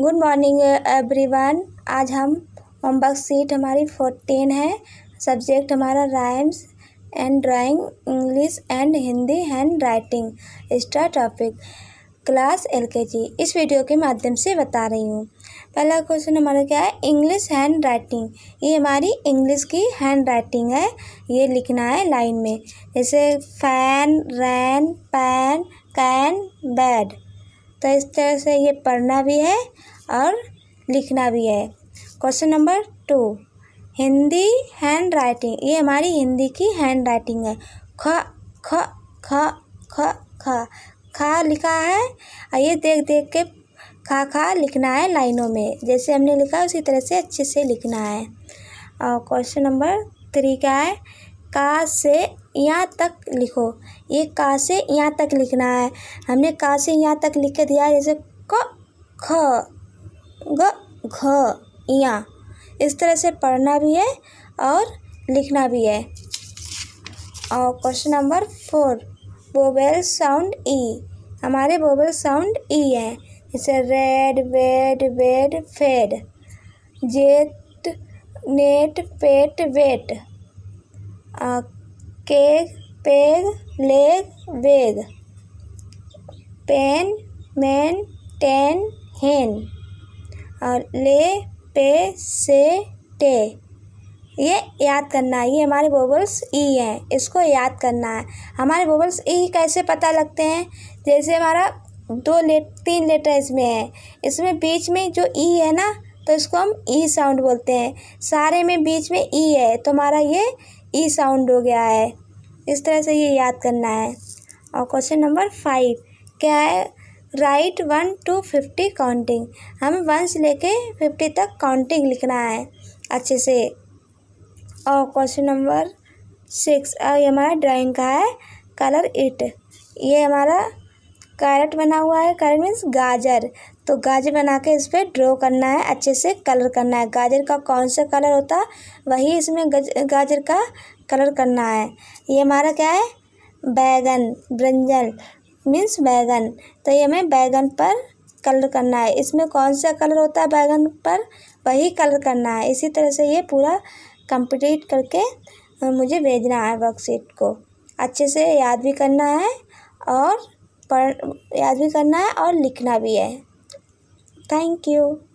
good morning everyone आज हम homework sheet हमारी फोर्टीन है सब्जेक्ट हमारा rhymes and drawing English and Hindi hand writing extra topic class L K G इस video के माध्यम से बता रही हूँ पहला क्वेश्चन हमारा क्या है इंग्लिश हैंड राइटिंग ये हमारी इंग्लिश की हैंड राइटिंग है ये लिखना है लाइन में जैसे fan ran pan can bad तो इस तरह से ये पढ़ना भी है और लिखना भी है question number two Hindi hand writing ये हमारी हिंदी की हैंड राइटिंग है ख ख ख ख ख खा लिखा है और ये देख देख के खा खा लिखना है लाइनों में जैसे हमने लिखा उसी तरह से अच्छे से लिखना है और क्वेश्चन नंबर थ्री का है का से यहाँ तक लिखो ये का से यहाँ तक लिखना है हमने का से यहाँ तक लिख के दिया जैसे क ख ग घ यहाँ इस तरह से पढ़ना भी है और लिखना भी है और question number four vowel sound E हमारे बोबेल साउंड ई है जैसे red wed wed fed jet net pet wet keg peg leg veg pen men ten hen और ले पे से टे ये याद करना है ये हमारे वोबल्स ई e हैं इसको याद करना है हमारे वोबल्स ई e कैसे पता लगते हैं जैसे हमारा दो ले तीन लेटर इसमें है इसमें बीच में जो ई e है ना तो इसको हम ई साउंड बोलते हैं सारे में बीच में ई है तो हमारा ये ई साउंड हो गया है इस तरह से ये याद करना है और क्वेश्चन नंबर फाइव क्या है write one two fifty counting हमें वन से लेके फिफ्टी तक काउंटिंग लिखना है अच्छे से और क्वेश्चन नंबर सिक्स और ये हमारा ड्राइंग का है कलर इट ये हमारा कैरेट बना हुआ है कैरेट मीन्स गाजर तो गाजर बना के इस पर ड्रॉ करना है अच्छे से कलर करना है गाजर का कौन सा कलर होता है वही इसमें गाजर का कलर करना है ये हमारा क्या है बैगन ब्रंजल मीन्स बैगन तो ये हमें बैगन पर कलर करना है इसमें कौन सा कलर होता है बैगन पर वही कलर करना है इसी तरह से ये पूरा कंप्लीट करके मुझे भेजना है वर्कशीट को अच्छे से याद भी करना है और पढ़ याद भी करना है और लिखना भी है थैंक यू